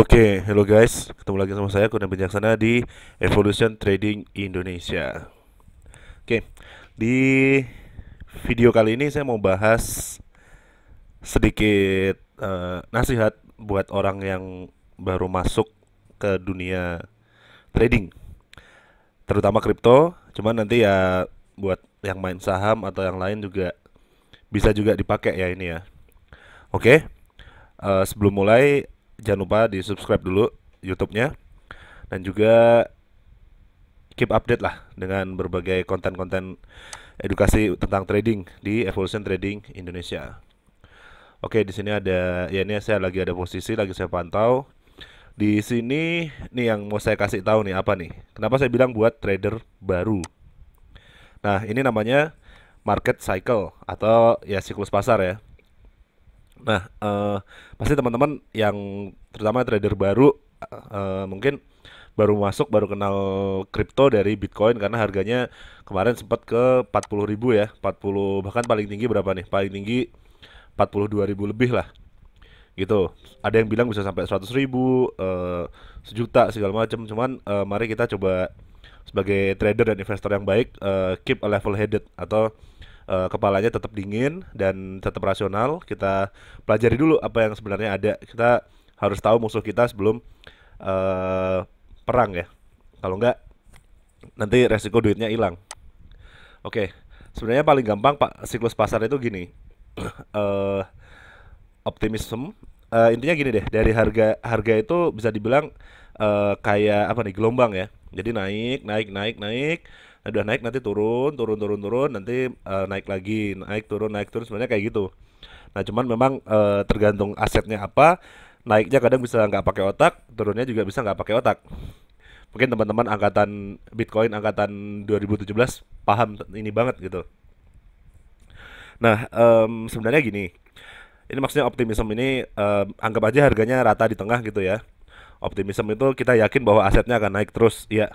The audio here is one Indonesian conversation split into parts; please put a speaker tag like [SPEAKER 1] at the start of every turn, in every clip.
[SPEAKER 1] Oke, okay, hello guys, ketemu lagi sama saya Kurnia Bijaksana di Evolution Trading Indonesia. Oke, okay, di video kali ini saya mau bahas sedikit uh, nasihat buat orang yang baru masuk ke dunia trading, terutama kripto. Cuman nanti ya buat yang main saham atau yang lain juga bisa juga dipakai ya ini ya. Oke, okay, uh, eh, sebelum mulai jangan lupa di subscribe dulu YouTube-nya dan juga keep update lah dengan berbagai konten-konten edukasi tentang trading di Evolution Trading Indonesia. Oke, di sini ada ya ini saya lagi ada posisi lagi saya pantau. Di sini nih yang mau saya kasih tahu nih apa nih? Kenapa saya bilang buat trader baru? Nah, ini namanya market cycle atau ya siklus pasar ya. Nah, uh, pasti teman-teman yang terutama trader baru uh, mungkin baru masuk baru kenal kripto dari Bitcoin karena harganya kemarin sempat ke 40 ribu ya 40 bahkan paling tinggi berapa nih paling tinggi 42 ribu lebih lah gitu ada yang bilang bisa sampai 100 ribu uh, sejuta segala macam cuman uh, mari kita coba sebagai trader dan investor yang baik uh, keep a level headed atau uh, kepalanya tetap dingin dan tetap rasional. Kita pelajari dulu apa yang sebenarnya ada. Kita harus tahu musuh kita sebelum uh, perang ya. Kalau enggak nanti resiko duitnya hilang. Oke, okay. sebenarnya paling gampang pak siklus pasar itu gini. uh, eh, optimism uh, intinya gini deh dari harga harga itu bisa dibilang uh, kayak apa nih gelombang ya jadi naik naik naik naik nah, udah naik nanti turun turun turun turun nanti uh, naik lagi naik turun naik turun sebenarnya kayak gitu nah cuman memang uh, tergantung asetnya apa naiknya kadang bisa nggak pakai otak turunnya juga bisa nggak pakai otak mungkin teman-teman angkatan Bitcoin angkatan 2017 paham ini banget gitu. Nah, um, sebenarnya gini. Ini maksudnya optimisme ini um, anggap aja harganya rata di tengah gitu ya. Optimisme itu kita yakin bahwa asetnya akan naik terus, ya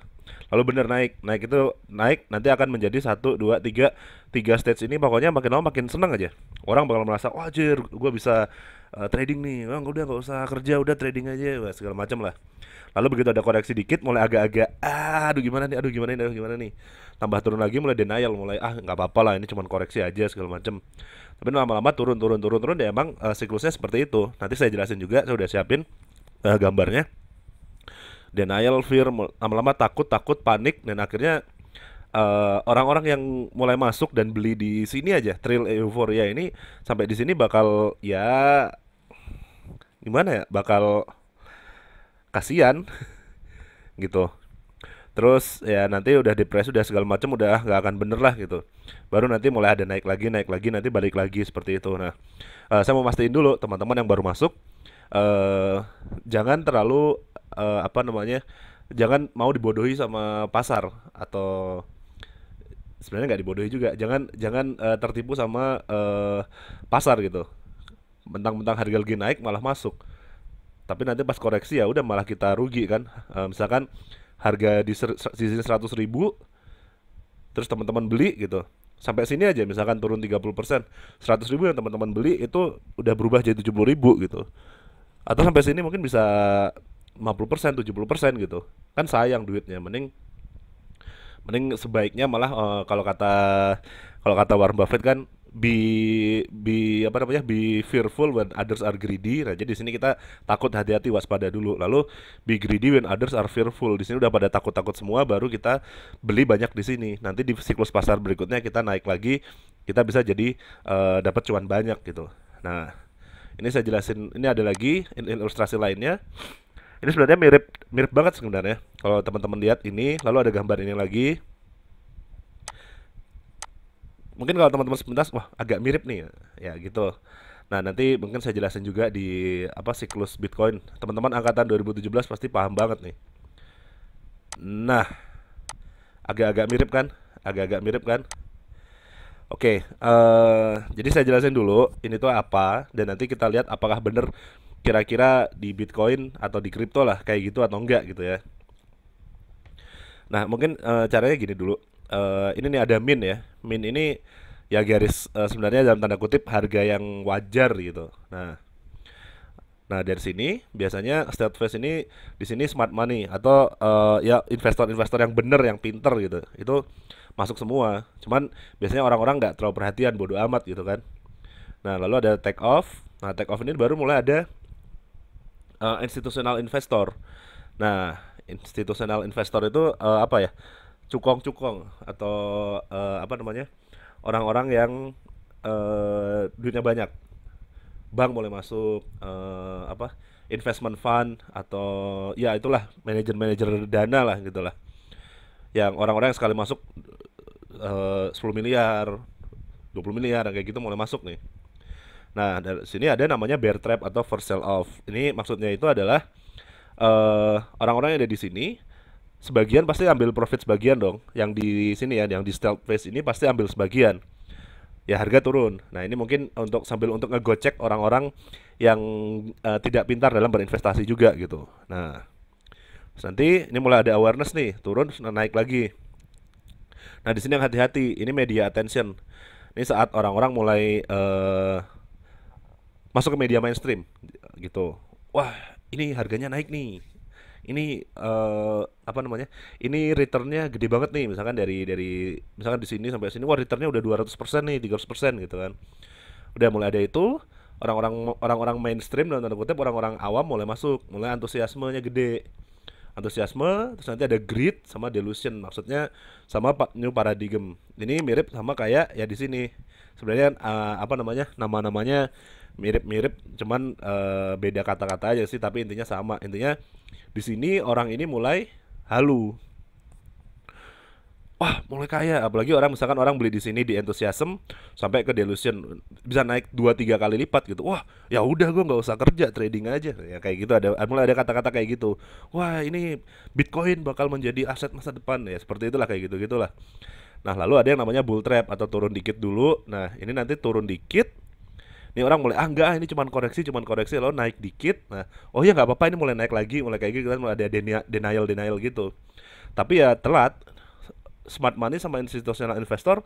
[SPEAKER 1] lalu bener naik naik itu naik nanti akan menjadi satu dua tiga tiga stage ini pokoknya makin lama makin senang aja orang bakal merasa wah jir gue bisa uh, trading nih oh, udah nggak usah kerja udah trading aja bah, segala macam lah lalu begitu ada koreksi dikit mulai agak-agak ah, aduh gimana nih aduh gimana nih aduh gimana nih tambah turun lagi mulai denial mulai ah nggak apa-apa lah ini cuma koreksi aja segala macam tapi lama-lama turun turun turun turun ya emang uh, siklusnya seperti itu nanti saya jelasin juga saya udah siapin uh, gambarnya denial fear lama-lama takut takut panik dan akhirnya eh, orang-orang uh, yang mulai masuk dan beli di sini aja trail euforia ini sampai di sini bakal ya gimana ya bakal kasihan gitu terus ya nanti udah depresi udah segala macam udah ah, nggak akan bener lah gitu baru nanti mulai ada naik lagi naik lagi nanti balik lagi seperti itu nah uh, saya mau mastiin dulu teman-teman yang baru masuk uh, jangan terlalu uh, apa namanya jangan mau dibodohi sama pasar atau sebenarnya nggak dibodohi juga jangan jangan uh, tertipu sama uh, pasar gitu mentang-mentang harga lagi naik malah masuk tapi nanti pas koreksi ya udah malah kita rugi kan uh, misalkan harga di sini seratus ribu terus teman-teman beli gitu sampai sini aja misalkan turun 30% seratus ribu yang teman-teman beli itu udah berubah jadi tujuh ribu gitu atau sampai sini mungkin bisa 50% 70% gitu kan sayang duitnya mending mending sebaiknya malah uh, kalau kata kalau kata Warren Buffett kan be be apa namanya be fearful when others are greedy. Nah, jadi di sini kita takut hati-hati waspada dulu. Lalu be greedy when others are fearful. Di sini udah pada takut-takut semua baru kita beli banyak di sini. Nanti di siklus pasar berikutnya kita naik lagi, kita bisa jadi uh, dapat cuan banyak gitu. Nah, ini saya jelasin, ini ada lagi ilustrasi lainnya. Ini sebenarnya mirip mirip banget sebenarnya. Kalau teman-teman lihat ini, lalu ada gambar ini lagi. Mungkin kalau teman-teman sebentar, wah agak mirip nih, ya gitu. Nah, nanti mungkin saya jelasin juga di apa siklus Bitcoin. Teman-teman angkatan 2017 pasti paham banget nih. Nah, agak-agak mirip kan? Agak-agak mirip kan? Oke, okay, uh, eh, jadi saya jelasin dulu ini tuh apa dan nanti kita lihat apakah bener kira-kira di Bitcoin atau di kripto lah kayak gitu atau enggak gitu ya. Nah, mungkin uh, caranya gini dulu. Uh, ini nih ada min ya. Min ini ya garis uh, sebenarnya dalam tanda kutip harga yang wajar gitu. Nah, Nah dari sini biasanya state face ini di sini smart money atau uh, ya investor-investor yang bener yang pinter gitu itu masuk semua cuman biasanya orang-orang nggak terlalu perhatian bodoh amat gitu kan nah lalu ada take off nah take off ini baru mulai ada uh, eh, institutional investor nah institutional investor itu uh, apa ya cukong-cukong atau uh, apa namanya orang-orang yang uh, duitnya banyak bank boleh masuk uh, apa investment fund atau ya itulah manajer-manajer dana lah gitulah yang orang-orang yang sekali masuk Eh, uh, 10 miliar 20 miliar kayak gitu mulai masuk nih nah dari sini ada namanya bear trap atau first sell off ini maksudnya itu adalah uh, orang-orang yang ada di sini sebagian pasti ambil profit sebagian dong yang di sini ya yang di stealth face ini pasti ambil sebagian ya harga turun nah ini mungkin untuk sambil untuk ngegocek orang-orang yang uh, tidak pintar dalam berinvestasi juga gitu nah nanti ini mulai ada awareness nih turun naik lagi Nah di sini yang hati-hati, ini media attention. Ini saat orang-orang mulai uh, masuk ke media mainstream gitu. Wah ini harganya naik nih. Ini uh, apa namanya? Ini returnnya gede banget nih, misalkan dari dari misalkan di sini sampai sini, wah returnnya udah 200 persen nih, 300 persen gitu kan. Udah mulai ada itu, orang-orang orang-orang mainstream dan tanda orang-orang awam mulai masuk, mulai antusiasmenya gede antusiasme terus nanti ada greed sama delusion maksudnya sama pak new paradigm ini mirip sama kayak ya di sini sebenarnya uh, apa namanya nama-namanya mirip-mirip cuman uh, beda kata-kata aja sih tapi intinya sama intinya di sini orang ini mulai halu wah mulai kaya apalagi orang misalkan orang beli di sini di entusiasme sampai ke delusion bisa naik dua tiga kali lipat gitu wah ya udah gue nggak usah kerja trading aja ya kayak gitu ada mulai ada kata-kata kayak gitu wah ini bitcoin bakal menjadi aset masa depan ya seperti itulah kayak gitu gitulah nah lalu ada yang namanya bull trap atau turun dikit dulu nah ini nanti turun dikit ini orang mulai ah enggak ini cuma koreksi cuma koreksi lo naik dikit nah oh ya nggak apa-apa ini mulai naik lagi mulai kayak gitu kan mulai ada denial denial gitu tapi ya telat smart money sama institutional investor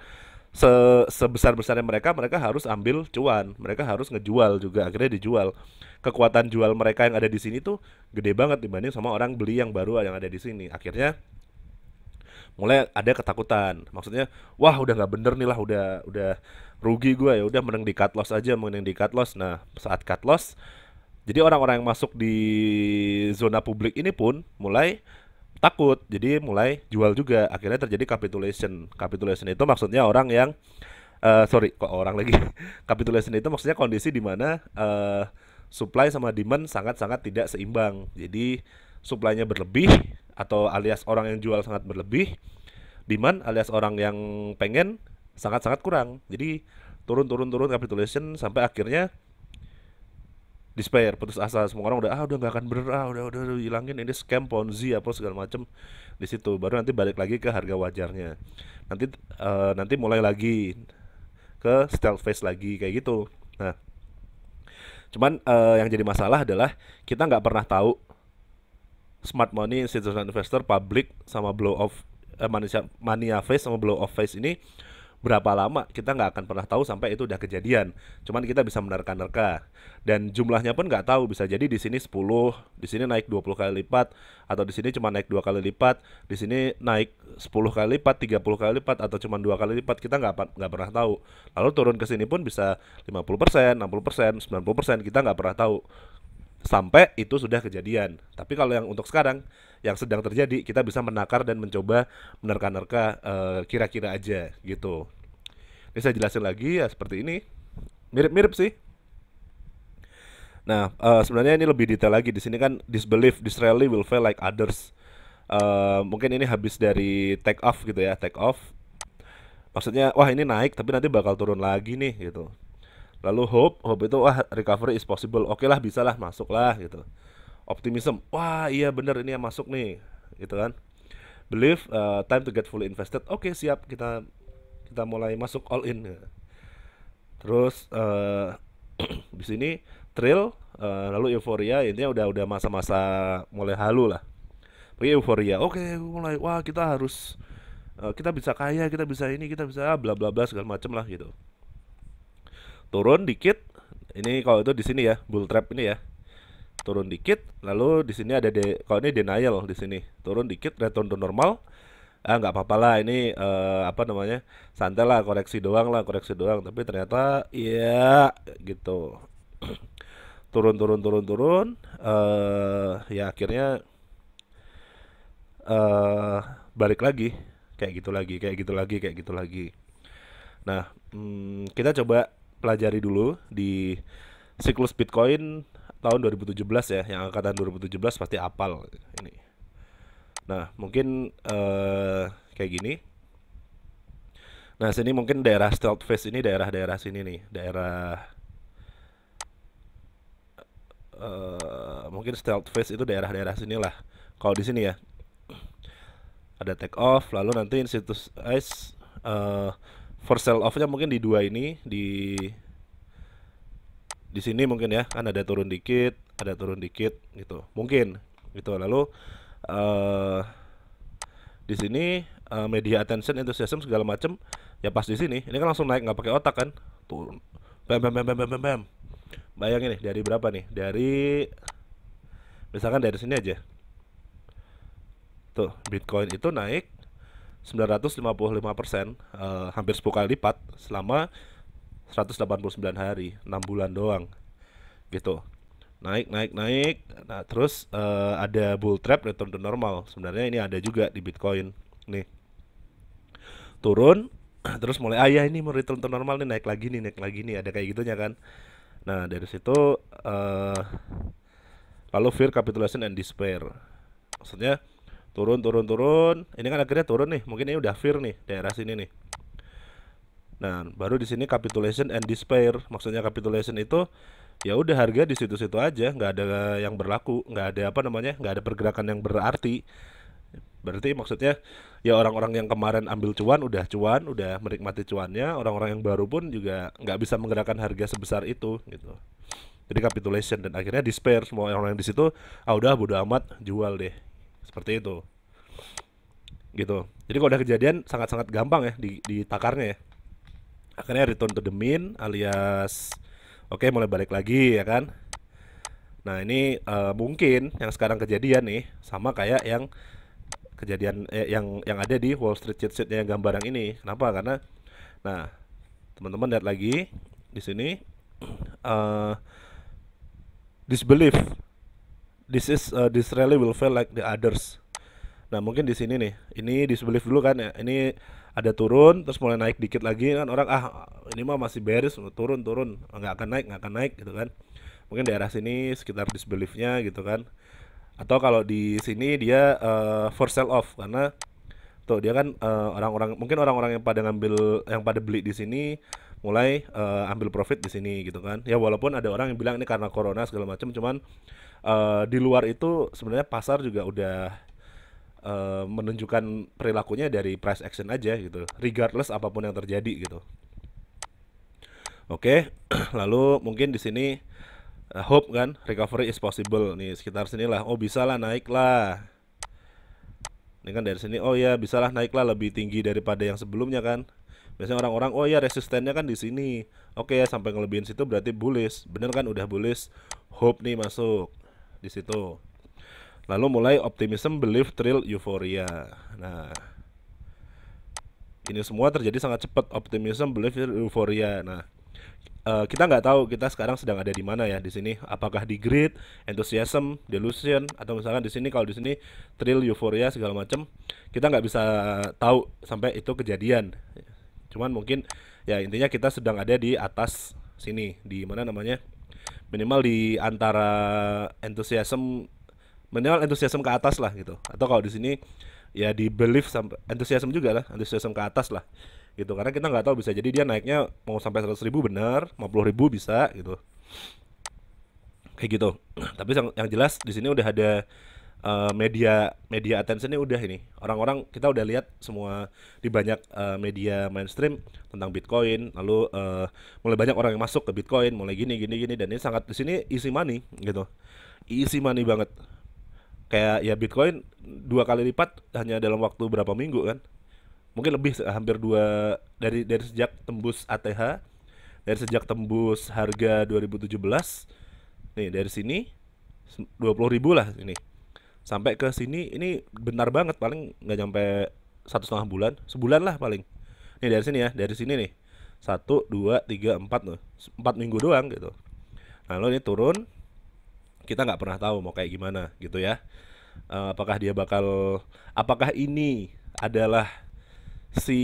[SPEAKER 1] se sebesar besarnya mereka mereka harus ambil cuan mereka harus ngejual juga akhirnya dijual kekuatan jual mereka yang ada di sini tuh gede banget dibanding sama orang beli yang baru yang ada di sini akhirnya mulai ada ketakutan maksudnya wah udah nggak bener nih lah udah udah rugi gue ya udah mending di cut loss aja mending di cut loss nah saat cut loss jadi orang-orang yang masuk di zona publik ini pun mulai takut jadi mulai jual juga akhirnya terjadi capitulation capitulation itu maksudnya orang yang uh, sorry kok orang lagi capitulation itu maksudnya kondisi di mana uh, supply sama demand sangat-sangat tidak seimbang jadi supply-nya berlebih atau alias orang yang jual sangat berlebih demand alias orang yang pengen sangat-sangat kurang jadi turun-turun-turun capitulation sampai akhirnya despair putus asa semua orang udah ah udah nggak akan bener ah udah udah, hilangin ini scam ponzi apa segala macem di situ baru nanti balik lagi ke harga wajarnya nanti uh, nanti mulai lagi ke stealth face lagi kayak gitu nah cuman uh, yang jadi masalah adalah kita nggak pernah tahu smart money institutional investor public sama blow off eh, manusia mania face sama blow off face ini berapa lama kita nggak akan pernah tahu sampai itu udah kejadian. Cuman kita bisa menerka-nerka dan jumlahnya pun nggak tahu bisa jadi di sini 10, di sini naik 20 kali lipat atau di sini cuma naik dua kali lipat, di sini naik 10 kali lipat, 30 kali lipat atau cuma dua kali lipat kita nggak nggak pernah tahu. Lalu turun ke sini pun bisa 50%, 60%, 90% kita nggak pernah tahu sampai itu sudah kejadian. Tapi kalau yang untuk sekarang yang sedang terjadi kita bisa menakar dan mencoba menerka-nerka kira eh, kira-kira aja gitu ini saya jelasin lagi ya seperti ini mirip-mirip sih nah uh, sebenarnya ini lebih detail lagi di sini kan disbelief Disraeli will feel like others uh, mungkin ini habis dari take off gitu ya take off maksudnya wah ini naik tapi nanti bakal turun lagi nih gitu lalu hope hope itu wah recovery is possible oke okay lah bisa lah masuk lah gitu optimism wah iya bener ini yang masuk nih gitu kan believe uh, time to get fully invested oke okay, siap kita kita mulai masuk all in terus uh, di sini thrill uh, lalu euforia ini udah udah masa-masa mulai halu lah Pokoknya euforia oke okay, mulai wah kita harus uh, kita bisa kaya kita bisa ini kita bisa ah, bla bla bla segala macem lah gitu turun dikit ini kalau itu di sini ya bull trap ini ya turun dikit lalu di sini ada de kalau ini denial di sini turun dikit return to normal ah nggak apa-apa lah ini uh, apa namanya santai lah koreksi doang lah koreksi doang tapi ternyata ya gitu turun turun turun turun uh, ya akhirnya uh, balik lagi kayak gitu lagi kayak gitu lagi kayak gitu lagi nah hmm, kita coba pelajari dulu di siklus Bitcoin tahun 2017 ya, yang angkatan 2017 pasti apal ini. Nah, mungkin uh, kayak gini. Nah, sini mungkin daerah Stealth Face ini daerah-daerah sini nih, daerah uh, mungkin Stealth Face itu daerah-daerah sinilah. Kalau di sini ya. Ada take off, lalu nanti institus ice uh, for sell offnya mungkin di dua ini di di sini mungkin ya kan ada turun dikit ada turun dikit gitu mungkin gitu lalu uh, di sini uh, media attention enthusiasm segala macem ya pas di sini ini kan langsung naik nggak pakai otak kan turun bam bam bam bam bam bam bayangin nih dari berapa nih dari misalkan dari sini aja tuh Bitcoin itu naik 955 persen uh, hampir sepuluh kali lipat selama 189 hari 6 bulan doang gitu naik naik naik nah terus uh, ada bull trap return to normal sebenarnya ini ada juga di bitcoin nih turun terus mulai ayah iya, ini mau return to normal nih naik lagi nih naik lagi nih ada kayak gitunya kan nah dari situ uh, lalu fear capitulation and despair maksudnya turun turun turun ini kan akhirnya turun nih mungkin ini udah fear nih daerah sini nih Nah, baru di sini capitulation and despair. Maksudnya capitulation itu ya udah harga di situ-situ aja, nggak ada yang berlaku, nggak ada apa namanya, nggak ada pergerakan yang berarti. Berarti maksudnya ya orang-orang yang kemarin ambil cuan udah cuan, udah menikmati cuannya, orang-orang yang baru pun juga nggak bisa menggerakkan harga sebesar itu gitu. Jadi capitulation dan akhirnya despair semua orang orang di situ ah udah bodo amat jual deh. Seperti itu. Gitu. Jadi kalau udah kejadian sangat-sangat gampang ya di takarnya. ya akhirnya return to the mean alias oke okay, mulai balik lagi ya kan nah ini uh, mungkin yang sekarang kejadian nih sama kayak yang kejadian eh, yang yang ada di Wall Street cheat sheetnya yang gambar yang ini kenapa karena nah teman-teman lihat lagi di sini uh, disbelief this is uh, this rally will feel like the others nah mungkin di sini nih ini disbelief dulu kan ya ini ada turun terus mulai naik dikit lagi kan orang ah ini mah masih beres turun turun nggak akan naik nggak akan naik gitu kan mungkin daerah sini sekitar disbeliefnya gitu kan atau kalau di sini dia uh, for sale off karena tuh dia kan orang eh, orang-orang mungkin orang-orang yang pada ngambil yang pada beli di sini mulai uh, ambil profit di sini gitu kan ya walaupun ada orang yang bilang ini karena corona segala macam cuman uh, di luar itu sebenarnya pasar juga udah uh, menunjukkan perilakunya dari price action aja gitu, regardless apapun yang terjadi gitu. Oke, okay. lalu mungkin di sini uh, hope kan recovery is possible nih sekitar sinilah. Oh bisa lah naik lah. Ini kan dari sini. Oh ya bisa lah naik lebih tinggi daripada yang sebelumnya kan. Biasanya orang-orang oh ya resistennya kan di sini. Oke okay, ya sampai ngelebihin situ berarti bullish. Bener kan udah bullish. Hope nih masuk di situ. Lalu mulai optimism, belief, thrill, euforia. Nah, ini semua terjadi sangat cepat optimism, belief, euforia. Nah, uh, kita nggak tahu kita sekarang sedang ada di mana ya di sini. Apakah di greed, enthusiasm, delusion, atau misalkan di sini kalau di sini thrill, euforia segala macam. Kita nggak bisa tahu sampai itu kejadian. Cuman mungkin ya intinya kita sedang ada di atas sini di mana namanya minimal di antara enthusiasm minimal antusiasme ke atas lah gitu atau kalau di sini ya di belief sampai antusiasme juga lah antusiasme ke atas lah gitu karena kita nggak tahu bisa jadi dia naiknya mau sampai seratus ribu benar puluh ribu bisa gitu kayak gitu tapi yang, yang jelas di sini udah ada uh, media media ini udah ini orang-orang kita udah lihat semua di banyak uh, media mainstream tentang bitcoin lalu uh, mulai banyak orang yang masuk ke bitcoin mulai gini gini gini dan ini sangat di sini isi money gitu isi money banget kayak ya Bitcoin dua kali lipat hanya dalam waktu berapa minggu kan mungkin lebih hampir dua dari dari sejak tembus ATH dari sejak tembus harga 2017 nih dari sini 20 ribu lah ini sampai ke sini ini benar banget paling nggak nyampe satu setengah bulan sebulan lah paling nih dari sini ya dari sini nih satu dua tiga empat loh eh, empat minggu doang gitu nah lo ini turun kita nggak pernah tahu mau kayak gimana gitu ya uh, apakah dia bakal apakah ini adalah si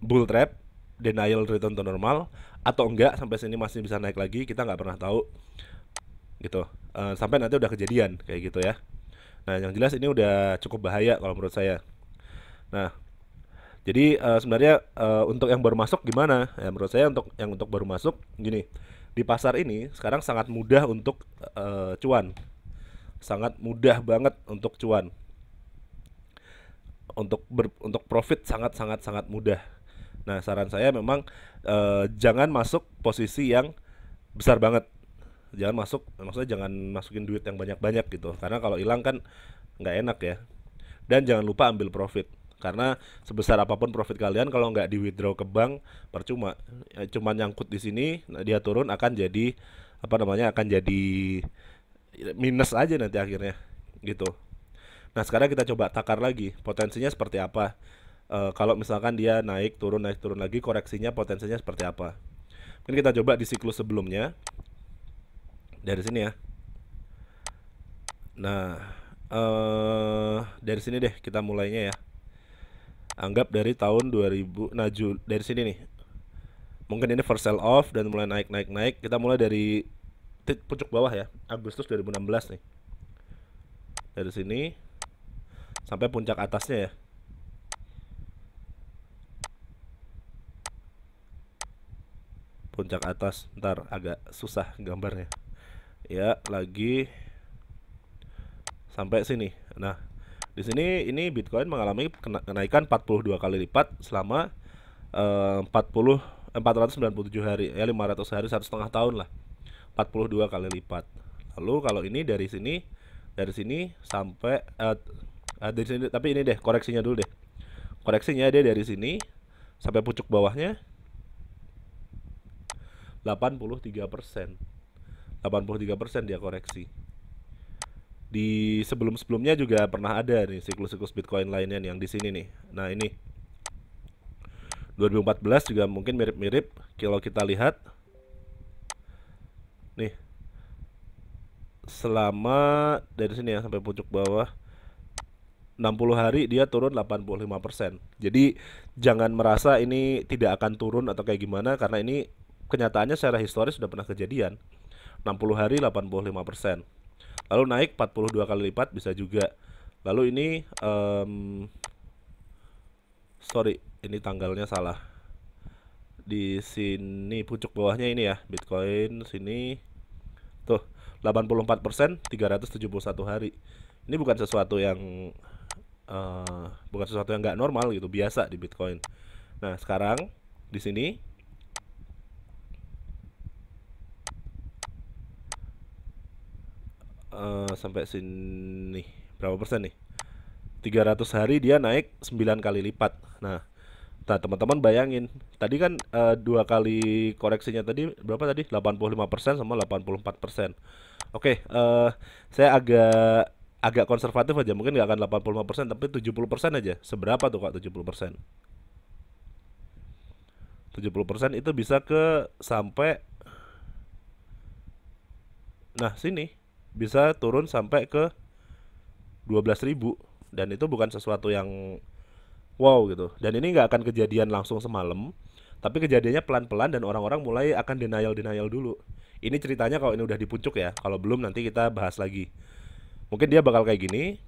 [SPEAKER 1] bull trap denial return to normal atau enggak sampai sini masih bisa naik lagi kita nggak pernah tahu gitu uh, sampai nanti udah kejadian kayak gitu ya nah yang jelas ini udah cukup bahaya kalau menurut saya nah jadi uh, sebenarnya uh, untuk yang baru masuk gimana ya menurut saya untuk yang untuk baru masuk gini di pasar ini sekarang sangat mudah untuk uh, cuan. Sangat mudah banget untuk cuan. Untuk ber, untuk profit sangat sangat sangat mudah. Nah, saran saya memang uh, jangan masuk posisi yang besar banget. Jangan masuk maksudnya jangan masukin duit yang banyak-banyak gitu. Karena kalau hilang kan nggak enak ya. Dan jangan lupa ambil profit karena sebesar apapun profit kalian kalau nggak di withdraw ke bank percuma eh, cuman nyangkut di sini nah, dia turun akan jadi apa namanya akan jadi minus aja nanti akhirnya gitu nah sekarang kita coba takar lagi potensinya seperti apa e, kalau misalkan dia naik turun naik turun lagi koreksinya potensinya seperti apa Ini kita coba di siklus sebelumnya dari sini ya nah eh, dari sini deh kita mulainya ya anggap dari tahun 2000 nah Ju, dari sini nih mungkin ini first sell off dan mulai naik naik naik kita mulai dari pucuk bawah ya Agustus 2016 nih dari sini sampai puncak atasnya ya puncak atas ntar agak susah gambarnya ya lagi sampai sini nah di sini ini Bitcoin mengalami kenaikan 42 kali lipat selama uh, 40 497 hari ya 500 hari satu setengah tahun lah 42 kali lipat lalu kalau ini dari sini dari sini sampai eh, eh, dari sini tapi ini deh koreksinya dulu deh koreksinya dia dari sini sampai pucuk bawahnya 83 persen 83 persen dia koreksi di sebelum-sebelumnya juga pernah ada nih siklus-siklus Bitcoin lainnya nih, yang di sini nih. Nah, ini 2014 juga mungkin mirip-mirip kalau kita lihat. Nih. Selama dari sini ya sampai puncak bawah 60 hari dia turun 85%. Jadi jangan merasa ini tidak akan turun atau kayak gimana karena ini kenyataannya secara historis sudah pernah kejadian. 60 hari 85 lalu naik 42 kali lipat bisa juga lalu ini um, sorry ini tanggalnya salah di sini pucuk bawahnya ini ya Bitcoin sini tuh 84 persen 371 hari ini bukan sesuatu yang uh, bukan sesuatu yang nggak normal gitu biasa di Bitcoin nah sekarang di sini Eh, sampai sini berapa persen nih? 300 hari dia naik 9 kali lipat. Nah, nah teman-teman bayangin, tadi kan uh, dua kali koreksinya tadi berapa tadi? 85% sama 84%. Oke, okay, uh, eh, saya agak agak konservatif aja, mungkin nggak akan 85% tapi 70% aja. Seberapa tuh Kak 70%? 70% itu bisa ke sampai Nah, sini bisa turun sampai ke 12.000 dan itu bukan sesuatu yang wow gitu. Dan ini nggak akan kejadian langsung semalam, tapi kejadiannya pelan-pelan dan orang-orang mulai akan denial-denial dulu. Ini ceritanya kalau ini udah di puncak ya. Kalau belum nanti kita bahas lagi. Mungkin dia bakal kayak gini.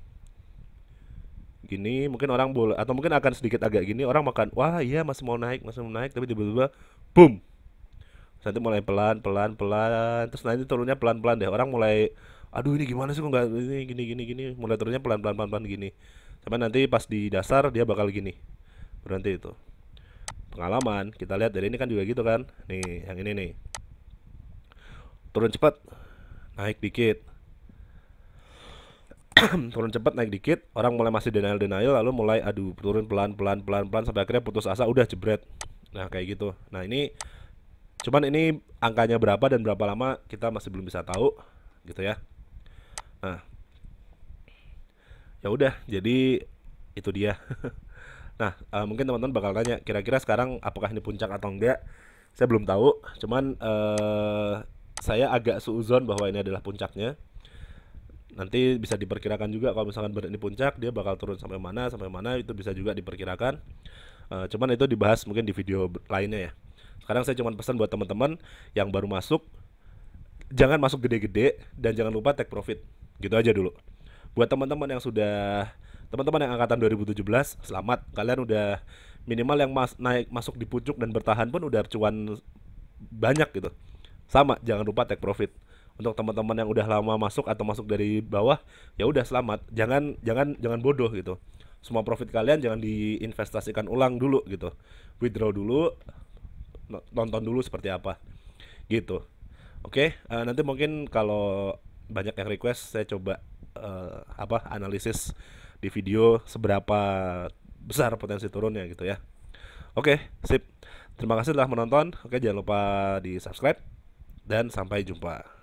[SPEAKER 1] Gini, mungkin orang boleh atau mungkin akan sedikit agak gini, orang makan, wah iya masih mau naik, masih mau naik, tapi tiba-tiba boom. Nanti mulai pelan, pelan, pelan, terus nanti turunnya pelan-pelan deh. Orang mulai aduh ini gimana sih kok nggak ini gini gini gini mulai turunnya pelan pelan pelan pelan gini sampai nanti pas di dasar dia bakal gini berhenti itu pengalaman kita lihat dari ini kan juga gitu kan nih yang ini nih turun cepat naik dikit turun cepat naik dikit orang mulai masih denial denial lalu mulai aduh turun pelan pelan pelan pelan sampai akhirnya putus asa udah jebret nah kayak gitu nah ini cuman ini angkanya berapa dan berapa lama kita masih belum bisa tahu gitu ya nah ya udah jadi itu dia nah uh, mungkin teman-teman bakal nanya, kira-kira sekarang apakah ini puncak atau enggak saya belum tahu cuman uh, saya agak suuzon bahwa ini adalah puncaknya nanti bisa diperkirakan juga kalau misalkan berada di puncak dia bakal turun sampai mana sampai mana itu bisa juga diperkirakan uh, cuman itu dibahas mungkin di video lainnya ya sekarang saya cuma pesan buat teman-teman yang baru masuk jangan masuk gede-gede dan jangan lupa take profit Gitu aja dulu. Buat teman-teman yang sudah teman-teman yang angkatan 2017, selamat. Kalian udah minimal yang mas, naik masuk di pucuk dan bertahan pun udah cuan banyak gitu. Sama, jangan lupa take profit. Untuk teman-teman yang udah lama masuk atau masuk dari bawah, ya udah selamat. Jangan jangan jangan bodoh gitu. Semua profit kalian jangan diinvestasikan ulang dulu gitu. Withdraw dulu, nonton dulu seperti apa. Gitu. Oke, okay, uh, eh, nanti mungkin kalau banyak yang request saya coba uh, apa analisis di video seberapa besar potensi turunnya gitu ya oke sip terima kasih telah menonton oke jangan lupa di subscribe dan sampai jumpa